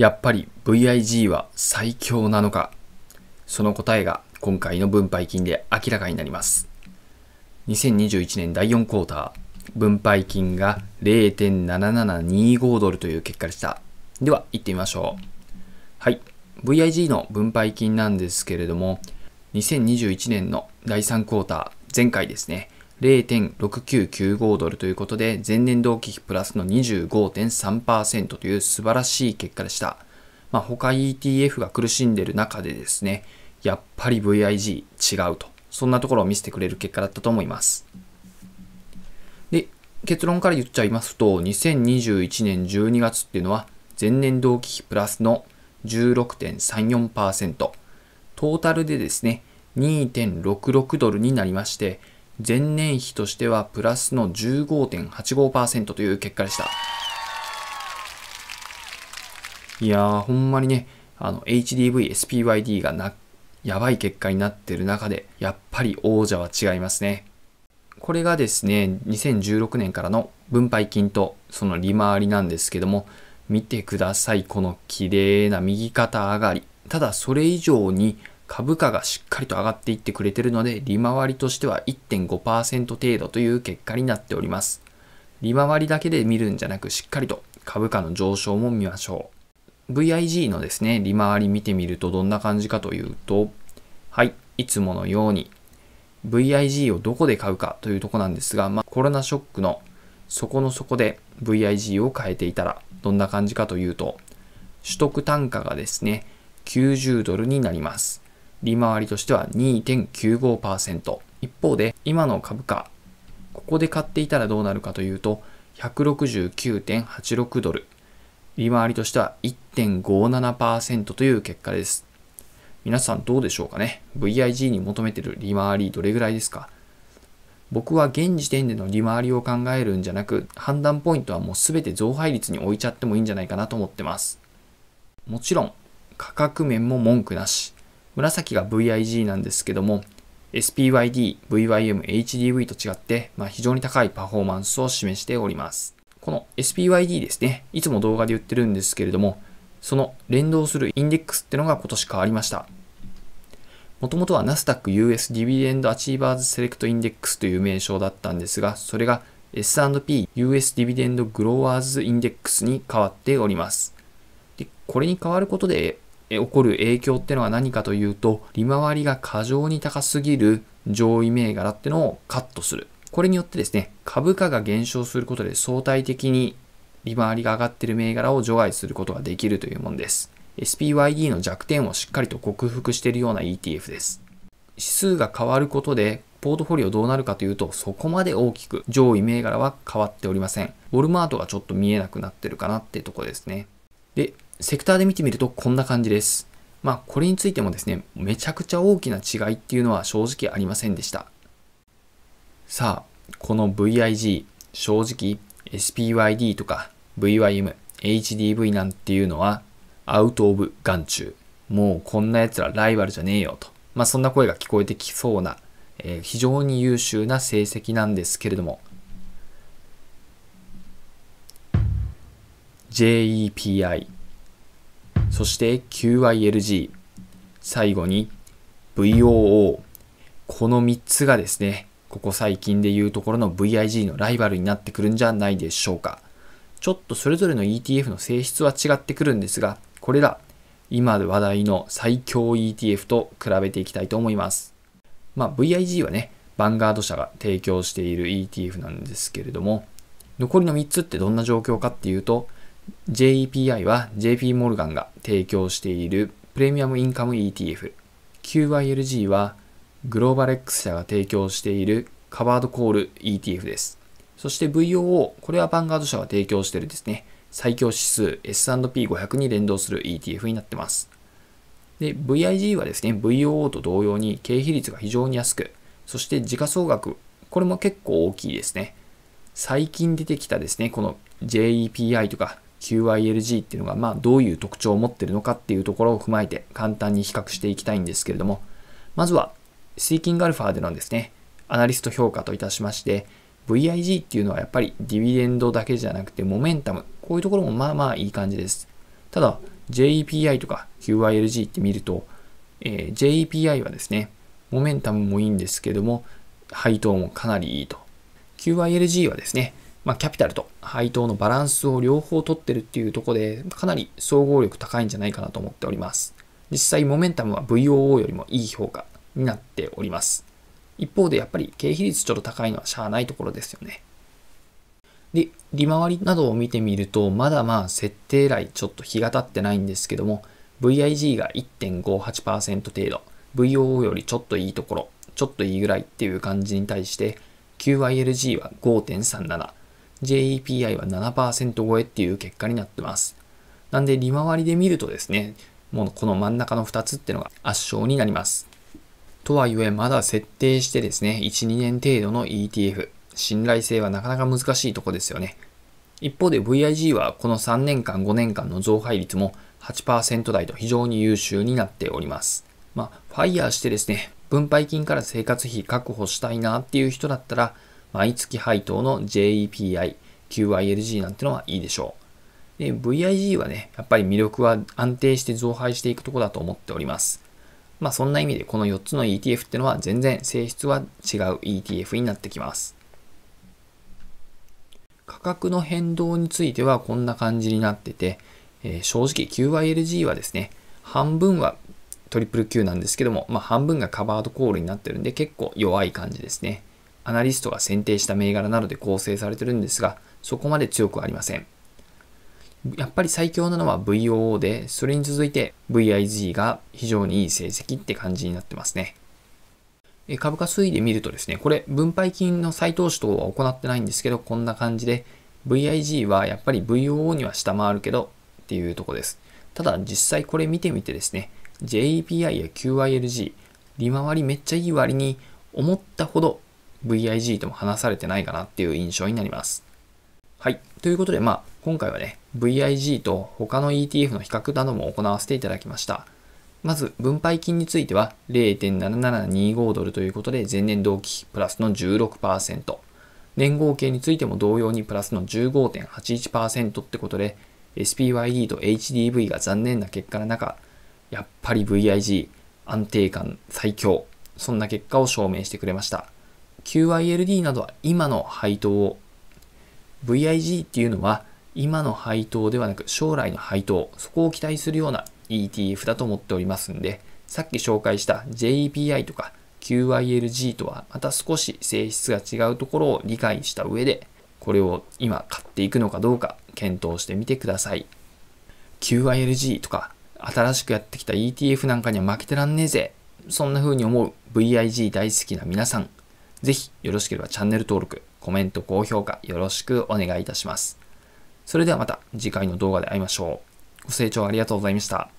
やっぱり VIG は最強なのかその答えが今回の分配金で明らかになります。2021年第4クォーター、分配金が0.7725ドルという結果でした。では、行ってみましょう。はい。VIG の分配金なんですけれども、2021年の第3クォーター、前回ですね、0.6995ドルということで、前年同期比プラスの25.3%という素晴らしい結果でした。まあ、他 ETF が苦しんでる中でですね、やっぱり VIG 違うと。そんなところを見せてくれる結果だったと思います。で、結論から言っちゃいますと、2021年12月っていうのは、前年同期比プラスの16.34%、トータルでですね、2.66ドルになりまして、前年比としてはプラスの15.85%という結果でした。いやー、ほんまにね、あの、HDV、SPYD がな、やばい結果になってる中で、やっぱり王者は違いますね。これがですね、2016年からの分配金とその利回りなんですけども、見てください、この綺麗な右肩上がり。ただ、それ以上に株価がしっかりと上がっていってくれてるので、利回りとしては1.5%程度という結果になっております。利回りだけで見るんじゃなく、しっかりと株価の上昇も見ましょう。VIG のですね、利回り見てみるとどんな感じかというと、はい、いつものように VIG をどこで買うかというとこなんですが、まあ、コロナショックの底の底で VIG を変えていたらどんな感じかというと、取得単価がですね、90ドルになります。利回りとしては2.95%。一方で、今の株価、ここで買っていたらどうなるかというと、169.86ドル。利回りとしては1.57%という結果です。皆さんどうでしょうかね ?VIG に求めてる利回りどれぐらいですか僕は現時点での利回りを考えるんじゃなく、判断ポイントはもう全て増配率に置いちゃってもいいんじゃないかなと思ってます。もちろん、価格面も文句なし。紫が VIG なんですけども、SPYD、VYM、HDV と違って、まあ、非常に高いパフォーマンスを示しております。この SPYD ですね、いつも動画で言ってるんですけれども、その連動するインデックスってのが今年変わりました。もともとは NASDAQUS ディビデンドアチーバーズセレクトインデックスという名称だったんですが、それが S&P/US ディビデンドグロー w ーズインデックスに変わっております。でこれに変わることで、起こる影響ってのは何かというと、利回りが過剰に高すぎる上位銘柄ってのをカットする。これによってですね、株価が減少することで相対的に利回りが上がっている銘柄を除外することができるというものです。SPYD の弱点をしっかりと克服しているような ETF です。指数が変わることで、ポートフォリオどうなるかというと、そこまで大きく上位銘柄は変わっておりません。ウォルマートがちょっと見えなくなってるかなってとこですね。で、セクターで見てみるとこんな感じです。まあ、これについてもですね、めちゃくちゃ大きな違いっていうのは正直ありませんでした。さあ、この VIG、正直 SPYD とか VYM、HDV なんていうのはアウトオブ眼中。もうこんな奴らライバルじゃねえよと。まあそんな声が聞こえてきそうな、えー、非常に優秀な成績なんですけれども、JEPI、そして QILG、最後に VOO、この3つがですね、ここ最近でいうところの VIG のライバルになってくるんじゃないでしょうか。ちょっとそれぞれの ETF の性質は違ってくるんですが、これら、今話題の最強 ETF と比べていきたいと思います。まあ、VIG はね、ヴァンガード社が提供している ETF なんですけれども、残りの3つってどんな状況かっていうと、JEPI は JP モルガンが提供しているプレミアムインカム ETF、QILG はグローバルックス社が提供しているカバードコール ETF です。そして VOO、これはバンガード社が提供しているですね、最強指数 S&P500 に連動する ETF になってます。で、VIG はですね、VOO と同様に経費率が非常に安く、そして時価総額、これも結構大きいですね。最近出てきたですね、この JEPI とか QILG っていうのが、まあ、どういう特徴を持ってるのかっていうところを踏まえて簡単に比較していきたいんですけれども、まずは、スイーキングアルファでのですね、アナリスト評価といたしまして、VIG っていうのはやっぱりディビデンドだけじゃなくてモメンタム、こういうところもまあまあいい感じです。ただ、JEPI とか QILG って見ると、えー、JEPI はですね、モメンタムもいいんですけども、配当もかなりいいと。QILG はですね、まあ、キャピタルと配当のバランスを両方取ってるっていうところで、かなり総合力高いんじゃないかなと思っております。実際、モメンタムは VOO よりもいい評価になっております。一方で、やっぱり経費率ちょっと高いのはしゃあないところですよね。で、利回りなどを見てみると、まだまあ設定来ちょっと日が経ってないんですけども、VIG が1.58%程度、VOO よりちょっといいところ、ちょっといいぐらいっていう感じに対して、QILG は5.37、JEPI は7%超えっていう結果になってます。なんで利回りで見るとですね、もうこの真ん中の2つってのが圧勝になります。とはいえ、まだ設定してですね、1、2年程度の ETF、信頼性はなかなか難しいとこですよね。一方で VIG はこの3年間、5年間の増配率も8%台と非常に優秀になっております。まあ、ファイヤーしてですね、分配金から生活費確保したいなっていう人だったら、毎月配当の JEPI、QILG なんてのはいいでしょう。で、VIG はね、やっぱり魅力は安定して増配していくとこだと思っております。まあそんな意味でこの4つの ETF ってのは全然性質は違う ETF になってきます。価格の変動についてはこんな感じになってて、えー、正直 QILG はですね、半分はトリプル Q なんですけども、まあ、半分がカバードコールになってるんで結構弱い感じですね。アナリストが選定した銘柄などで構成されてるんですが、そこまで強くありません。やっぱり最強なのは VOO で、それに続いて VIG が非常にいい成績って感じになってますね。株価推移で見るとですね、これ分配金の再投資等は行ってないんですけど、こんな感じで VIG はやっぱり VOO には下回るけどっていうとこです。ただ実際これ見てみてですね、JEPI や QILG、利回りめっちゃいい割に思ったほど VIG とも話されてないかなっていう印象になります。はい。ということで、まあ、今回はね、VIG と他の ETF の比較なども行わせていただきました。まず、分配金については0.7725ドルということで、前年同期プラスの16%。年合計についても同様にプラスの15.81%ってことで、SPYD と HDV が残念な結果の中、やっぱり VIG 安定感最強、そんな結果を証明してくれました。QILD などは今の配当を、VIG っていうのは今の配当ではなく将来の配当、そこを期待するような ETF だと思っておりますんで、さっき紹介した JEPI とか QILG とはまた少し性質が違うところを理解した上で、これを今買っていくのかどうか検討してみてください。QILG とか新しくやってきた ETF なんかには負けてらんねえぜ。そんな風に思う VIG 大好きな皆さん、ぜひよろしければチャンネル登録、コメント、高評価よろしくお願いいたします。それではまた次回の動画で会いましょう。ご清聴ありがとうございました。